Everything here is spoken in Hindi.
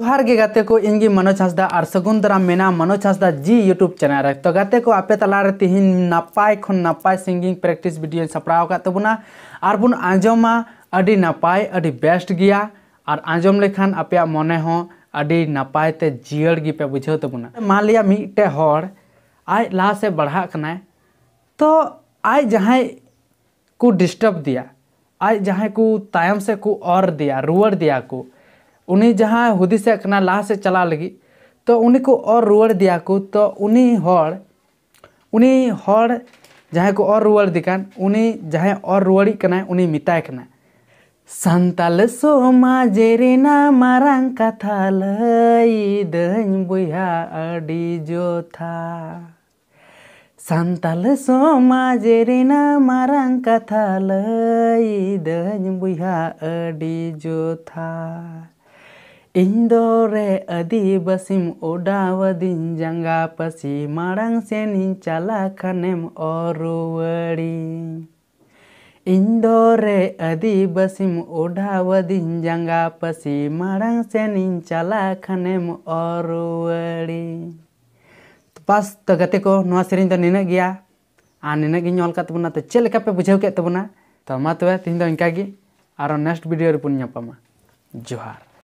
जोहार गे गाते को इनगी मनोज हासदा और सगुन दराम मेना मनोज हासदा जी यूट्यूब चैनल रे तो गाते को आपे तलारे तीन नपाय खन नपाय सिंगिंग प्रैक्टिस वीडियो सपड़ा का तबना तो और बुन आजमा अडी नपाय अडी बेस्ट गया और आजम लेखान आपे मने हो अडी नपाय ते जियड़ गी पे बुझे तबना तो मान लिया मिटे हर आज ला से बढ़ा कना तो आज जहाँ को डिस्टर्ब दिया आज जहाँ को तायम से को और दिया रुअर दिया को उन्हें जहाँ हुदी से अपना से चला लगी तो उन्हीं को और रुअर दिया को तो उन्हीं हर उन्हीं हर जहाँ को और रुअर दिखान उन्हीं जहाँ और रुअड़ी करना है उन्हें मिताए करना है संताल सो कथा लाई बड़ी बुहा अड़ी जो था संताल सो माजे कथा लाई बड़ी बुहा जो था ᱤᱧ ᱫᱚ ᱨᱮ ᱟᱹᱫᱤᱵᱟᱹᱥᱤᱢ ᱚᱰᱟᱣᱟᱫᱤᱧ ᱡᱟᱸᱜᱟ ᱯᱟᱹᱥᱤ ᱢᱟᱲᱟᱝ ᱥᱮᱱᱤᱧ ᱪᱟᱞᱟᱜ ᱠᱷᱟᱱᱮᱢ ᱚᱨᱩᱣᱟᱹᱲᱤᱧ ᱤᱧ ᱫᱚ ᱨᱮ ᱟᱹᱫᱤᱵᱟᱹᱥᱤᱢ ᱚᱰᱟᱣᱟᱫᱤᱧ ᱡᱟᱸᱜᱟ ᱯᱟᱹᱥᱤ ᱢᱟᱲᱟᱝ ᱥᱮᱱᱤᱧ ᱪᱟᱞᱟᱜ ᱠᱷᱟᱱᱮᱢ ᱚᱨᱩᱣᱟᱹᱲᱤᱧ ᱵᱟᱥ ᱛᱚ ᱜᱟᱛᱮ ᱠᱚ ᱱᱚᱣᱟ ᱥᱮᱨᱮᱧ ᱫᱚ ᱱᱤᱱᱟᱹᱜ ᱜᱮᱭᱟ ᱟᱨ ᱱᱤᱱᱟᱹᱜ ᱜᱮᱧ ᱚᱞ ᱠᱟᱫ ᱛᱟᱵᱚᱱᱟ ᱛᱚ ᱪᱮᱫ ᱞᱮᱠᱟ ᱯᱮ ᱵᱩᱡᱷᱟᱹᱣ ᱠᱮᱫ ᱛᱟᱵᱚᱱᱟ ᱛᱚ ᱢᱟ ᱛᱚᱵᱮ ᱛᱮᱦᱮᱧ ᱫᱚ ᱤᱱᱠᱟᱜᱮ ᱟᱨᱚ ᱱᱮᱠᱥᱴ ᱵᱷᱤᱰᱤᱭᱳ ᱨᱮᱵᱚᱱ ᱧᱟᱯᱟᱢᱟ ᱡᱚᱦᱟᱨ